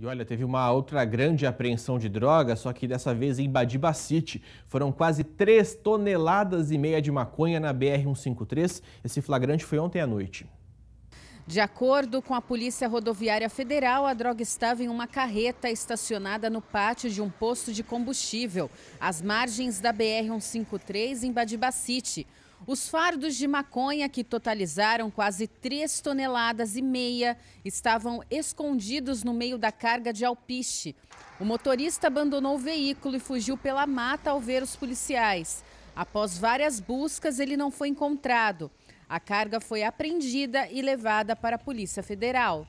E olha, teve uma outra grande apreensão de droga, só que dessa vez em Badibacite. Foram quase 3 toneladas e meia de maconha na BR-153. Esse flagrante foi ontem à noite. De acordo com a Polícia Rodoviária Federal, a droga estava em uma carreta estacionada no pátio de um posto de combustível, às margens da BR-153, em Badibacite. Os fardos de maconha, que totalizaram quase 3 toneladas e meia, estavam escondidos no meio da carga de alpiste. O motorista abandonou o veículo e fugiu pela mata ao ver os policiais. Após várias buscas, ele não foi encontrado. A carga foi apreendida e levada para a Polícia Federal.